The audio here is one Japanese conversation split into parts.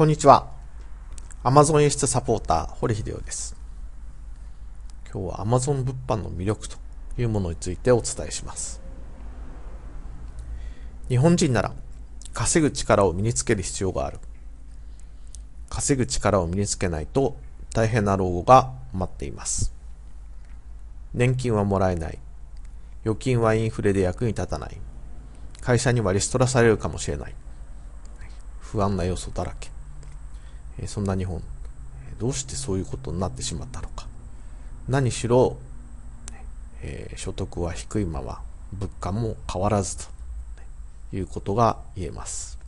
こんにちは。Amazon 演出サポーター、堀秀夫です。今日は Amazon 物販の魅力というものについてお伝えします。日本人なら稼ぐ力を身につける必要がある。稼ぐ力を身につけないと大変な老後が待っています。年金はもらえない。預金はインフレで役に立たない。会社にはリストラされるかもしれない。不安な要素だらけ。えそんな日本、どうしてそういうことになってしまったのか。何しろ、え所得は低いまま、物価も変わらずということが言えます。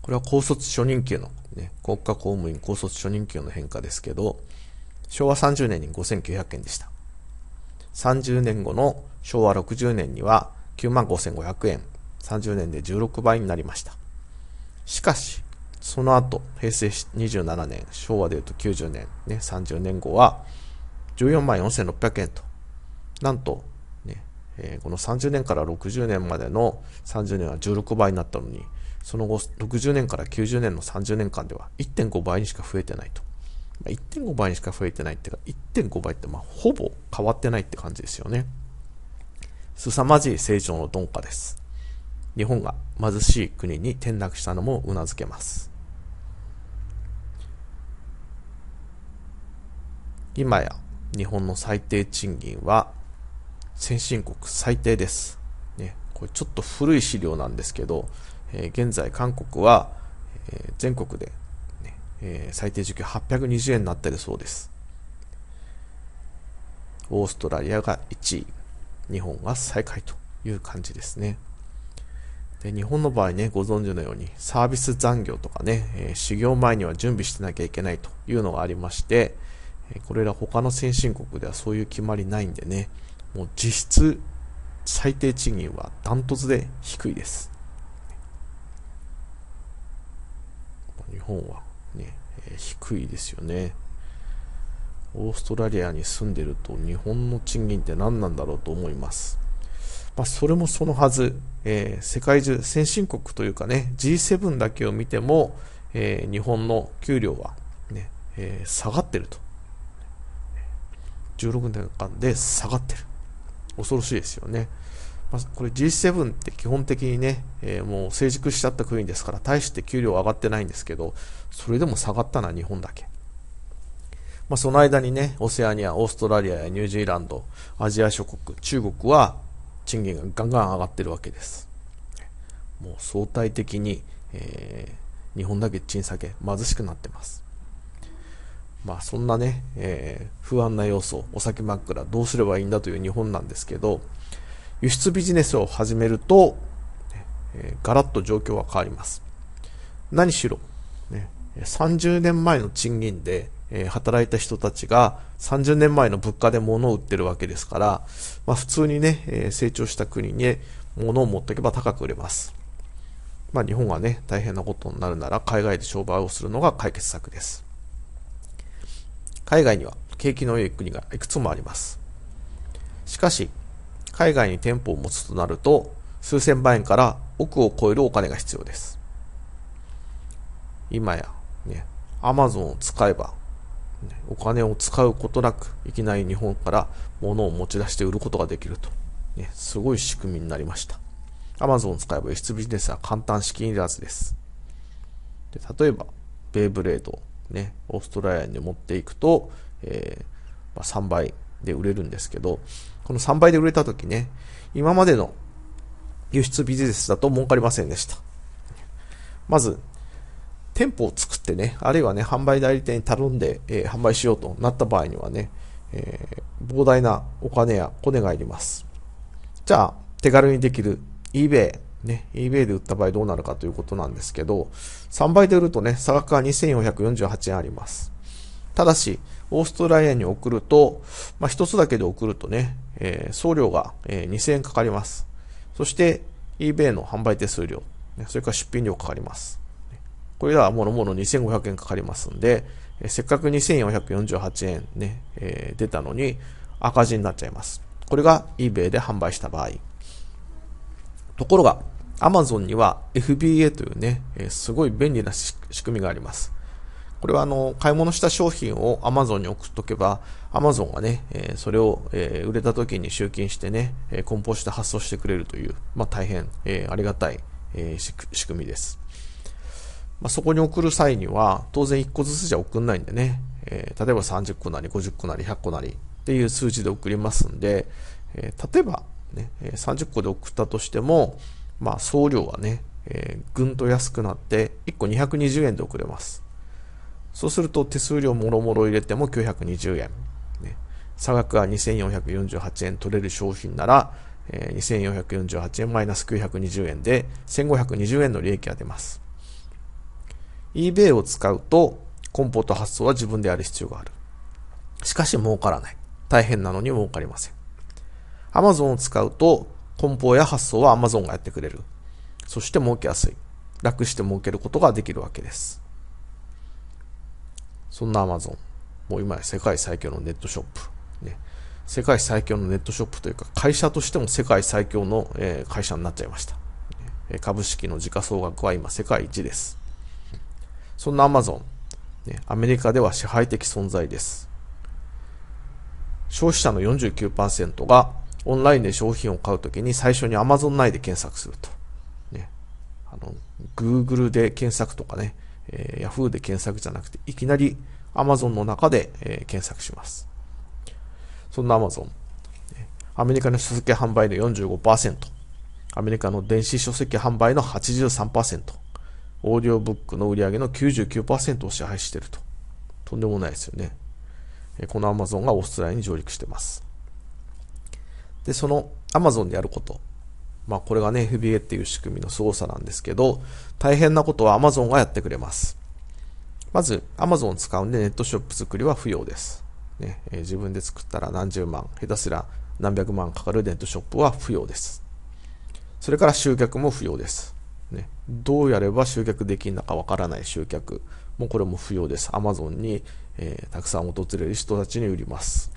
これは高卒初任給の、ね、国家公務員高卒初任給の変化ですけど、昭和30年に5900円でした。30年後の昭和60年には9万5500円、30年で16倍になりました。しかし、その後、平成27年、昭和でいうと90年、ね、30年後は、14万4600円と。なんと、ね、えー、この30年から60年までの30年は16倍になったのに、その後、60年から90年の30年間では1.5倍にしか増えてないと。1.5倍にしか増えてないっていうか、1.5倍って、まあ、ほぼ変わってないって感じですよね。凄まじい成長の鈍化です。日本が貧しい国に転落したのも頷けます。今や日本の最低賃金は先進国最低です。ね、これちょっと古い資料なんですけど、えー、現在韓国は、えー、全国でね、えー、最低時給820円になってるそうです。オーストラリアが1位、日本が最下位という感じですね。で日本の場合ね、ご存知のようにサービス残業とかね、えー、修行前には準備してなきゃいけないというのがありまして、これら他の先進国ではそういう決まりないんでね、もう実質最低賃金はダントツで低いです。日本はね、え低いですよね。オーストラリアに住んでると日本の賃金って何なんだろうと思います。まあ、それもそのはず、えー、世界中、先進国というかね、G7 だけを見ても、えー、日本の給料はね、ねえ下がってると。16年間で下がってる。恐ろしいですよね。まあ、これ G7 って基本的にね、えー、もう成熟しちゃった国ですから、大して給料上がってないんですけど、それでも下がったのは日本だけ。まあ、その間にね、オセアニア、オーストラリアやニュージーランド、アジア諸国、中国は賃金がガンガン上がってるわけです。もう相対的に、えー、日本だけ賃下げ、貧しくなってます。まあそんなね、えー、不安な要素、お酒真っ暗、どうすればいいんだという日本なんですけど、輸出ビジネスを始めると、えー、ガラッと状況は変わります。何しろ、ね、30年前の賃金で、えー、働いた人たちが30年前の物価で物を売ってるわけですから、まあ普通にね、えー、成長した国に物を持っておけば高く売れます。まあ日本はね、大変なことになるなら海外で商売をするのが解決策です。海外には景気の良い国がいくつもあります。しかし、海外に店舗を持つとなると、数千万円から億を超えるお金が必要です。今や、ね、アマゾンを使えば、ね、お金を使うことなく、いきなり日本から物を持ち出して売ることができると。ね、すごい仕組みになりました。アマゾンを使えば輸出ビジネスは簡単資金いらずです。で例えば、ベイブレードね、オーストラリアに持っていくと、えー、まあ、3倍で売れるんですけど、この3倍で売れた時ね、今までの輸出ビジネスだと儲かりませんでした。まず、店舗を作ってね、あるいはね、販売代理店に頼んで、えー、販売しようとなった場合にはね、えー、膨大なお金やコネがいります。じゃあ、手軽にできる eBay ね、eBay で売った場合どうなるかということなんですけど、3倍で売るとね、差額は2448円あります。ただし、オーストラリアに送ると、まあ、1つだけで送るとね、えー、送料が、えー、2000円かかります。そして、eBay の販売手数料、ね、それから出品料かかります。これらはもろもろ2500円かかりますんで、えー、せっかく2448円ね、えー、出たのに赤字になっちゃいます。これが eBay で販売した場合。ところが、Amazon には FBA というね、えすごい便利な仕組みがあります。これはあの、買い物した商品を Amazon に送っとけば、Amazon がね、えそれを、え売れた時に集金してね、え梱包して発送してくれるという、まあ、大変、えありがたい、え仕組みです。まあ、そこに送る際には、当然1個ずつじゃ送んないんでね、え例えば30個なり、50個なり、100個なりっていう数字で送りますんで、え例えばね、30個で送ったとしても、まあ、送料はね、えー、ぐんと安くなって1個220円で送れますそうすると手数料もろもろ入れても920円、ね、差額が2448円取れる商品なら、えー、2448円マイナス920円で1520円の利益が出ます eBay を使うと梱包と発送は自分でやる必要があるしかし儲からない大変なのに儲かりません Amazon を使うと、梱包や発送は Amazon がやってくれる。そして儲けやすい。楽して儲けることができるわけです。そんな Amazon。もう今や世界最強のネットショップ。ね。世界最強のネットショップというか、会社としても世界最強の、え会社になっちゃいました。株式の時価総額は今世界一です。そんな Amazon、ね、アメリカでは支配的存在です。消費者の49%がオンラインで商品を買うときに最初に Amazon 内で検索すると。ね。あの、Google で検索とかね、えー、Yahoo で検索じゃなくて、いきなり Amazon の中で、えー、検索します。そんな Amazon。アメリカの書籍販売の45%。アメリカの電子書籍販売の83%。オーディオブックの売り上げの99%を支配していると。とんでもないですよね。この Amazon がオーストラリアに上陸してます。で、その Amazon でやること。まあ、これがね、FBA っていう仕組みの凄さなんですけど、大変なことは Amazon がやってくれます。まず、Amazon 使うんでネットショップ作りは不要です。ね、えー、自分で作ったら何十万、下手すら何百万かかるネットショップは不要です。それから集客も不要です。ね、どうやれば集客できるのかわからない集客もこれも不要です。Amazon に、えー、たくさん訪れる人たちに売ります。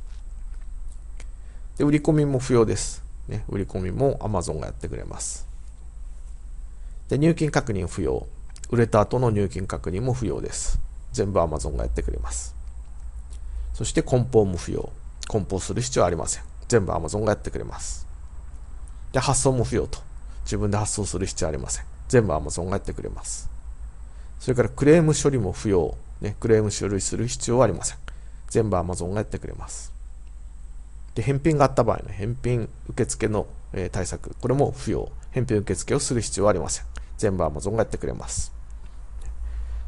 で、売り込みも不要です。ね、売り込みも Amazon がやってくれます。で、入金確認不要。売れた後の入金確認も不要です。全部 Amazon がやってくれます。そして梱包も不要。梱包する必要はありません。全部 Amazon がやってくれます。で、発送も不要と。自分で発送する必要はありません。全部 Amazon がやってくれます。それからクレーム処理も不要。ね、クレーム処理する必要はありません。全部 Amazon がやってくれます。で、返品があった場合の返品受付の、え対策、これも不要。返品受付をする必要はありません。全部 Amazon がやってくれます。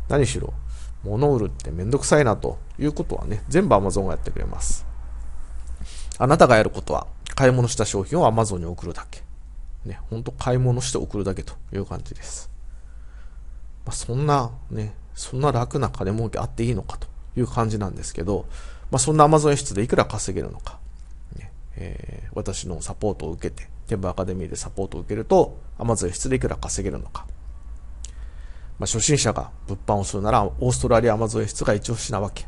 何しろ、物売るってめんどくさいなということはね、全部 Amazon がやってくれます。あなたがやることは、買い物した商品を Amazon に送るだけ。ね、ほんと買い物して送るだけという感じです。まあ、そんな、ね、そんな楽な金儲けあっていいのかという感じなんですけど、まあ、そんな Amazon 輸でいくら稼げるのか。えー、私のサポートを受けて、天文アカデミーでサポートを受けると、アマゾン o でいくら稼げるのか。まあ、初心者が物販をするなら、オーストラリアアマゾン輸出が一押しなわけ。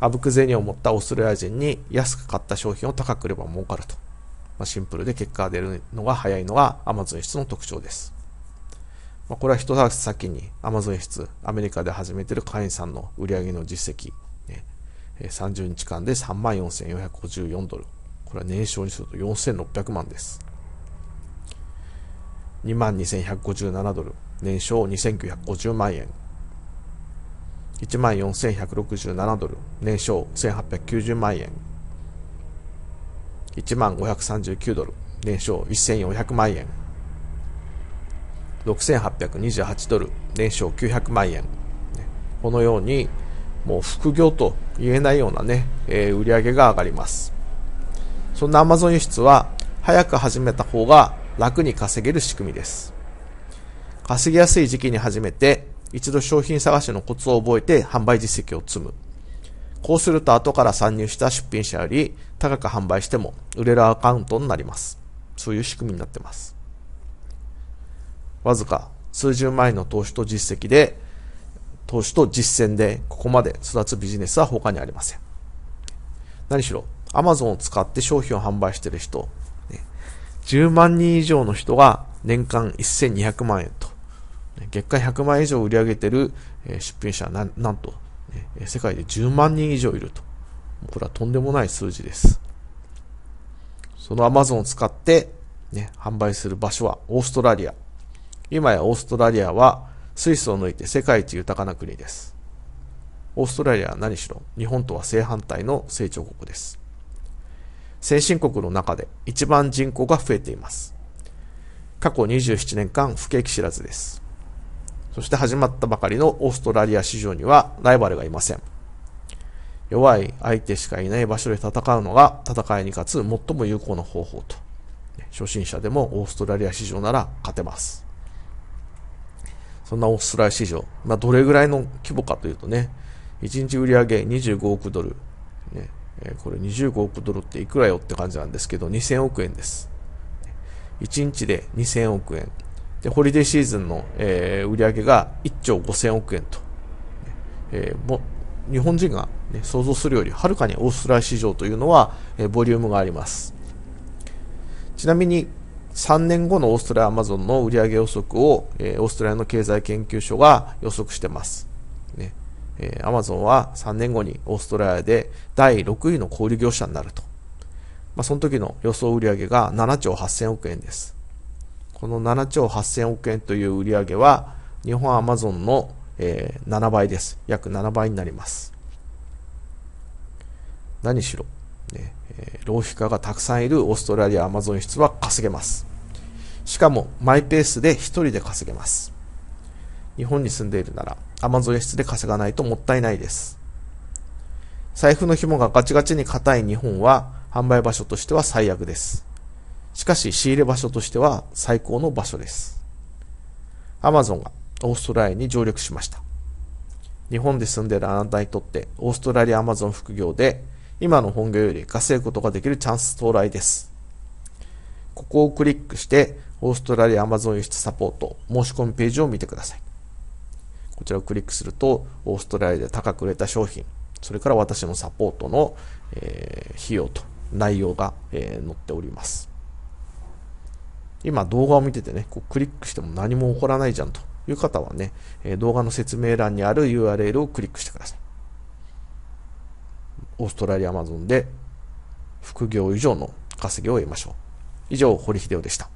あぶく銭を持ったオーストラリア人に安く買った商品を高く売れば儲かると。まあ、シンプルで結果が出るのが早いのがアマゾン輸出の特徴です。まあ、これは一足先にアマゾン輸出、アメリカで始めている会員さんの売り上げの実績、ね、30日間で34,454ドル。これは年商にすると4600万です。22,157ドル、年商2950万円。14,167ドル、年商1890万円。15,539ドル、年商1400万円。6828ドル、年商900万円。このように、もう副業と言えないようなね、えー、売上が上がります。そんな Amazon 輸出は早く始めた方が楽に稼げる仕組みです。稼ぎやすい時期に始めて、一度商品探しのコツを覚えて販売実績を積む。こうすると後から参入した出品者より高く販売しても売れるアカウントになります。そういう仕組みになってます。わずか数十万円の投資と実績で、投資と実践でここまで育つビジネスは他にありません。何しろ Amazon を使って商品を販売してる人、ね、10万人以上の人が年間1200万円と、月間100万円以上売り上げてる出品者はなんと、世界で10万人以上いると。これはとんでもない数字です。その Amazon を使って、ね、販売する場所はオーストラリア。今やオーストラリアはスイスを抜いて世界一豊かな国です。オーストラリアは何しろ日本とは正反対の成長国です。先進国の中で一番人口が増えています。過去27年間不景気知らずです。そして始まったばかりのオーストラリア市場にはライバルがいません。弱い相手しかいない場所で戦うのが戦いに勝つ最も有効な方法と。初心者でもオーストラリア市場なら勝てます。そんなオーストラリア市場、まあ、どれぐらいの規模かというとね、1日売上25億ドル、ね、えこれ25億ドルっていくらよって感じなんですけど、2000億円です。1日で2000億円。で、ホリデーシーズンの、えー、売り上げが1兆5000億円と。えー、も日本人が、ね、想像するよりはるかにオーストラリア市場というのは、えー、ボリュームがあります。ちなみに、3年後のオーストラリアアマゾンの売り上げ予測を、えー、オーストラリアの経済研究所が予測してます。ね、えー、Amazon は3年後にオーストラリアで第6位の小売業者になると。まあ、その時の予想売上が7兆8000億円です。この7兆8000億円という売上は、日本アマゾンの、えー、7倍です。約7倍になります。何しろ、ねえー、浪費家がたくさんいるオーストラリアアマゾン輸は稼げます。しかも、マイペースで一人で稼げます。日本に住んでいるなら、アマゾン輸出で稼がないともったいないです。財布の紐がガチガチに硬い日本は販売場所としては最悪です。しかし仕入れ場所としては最高の場所です。アマゾンがオーストラリアに上陸しました。日本で住んでいるあなたにとってオーストラリアアマゾン副業で今の本業より稼ぐことができるチャンス到来です。ここをクリックしてオーストラリアアマゾン輸出サポート申し込みページを見てください。こちらをクリックすると、オーストラリアで高く売れた商品、それから私のサポートの、えー、費用と内容が、えー、載っております。今動画を見ててね、こうクリックしても何も起こらないじゃんという方はね、え動画の説明欄にある URL をクリックしてください。オーストラリアアマゾンで副業以上の稼ぎを得ましょう。以上、堀秀夫でした。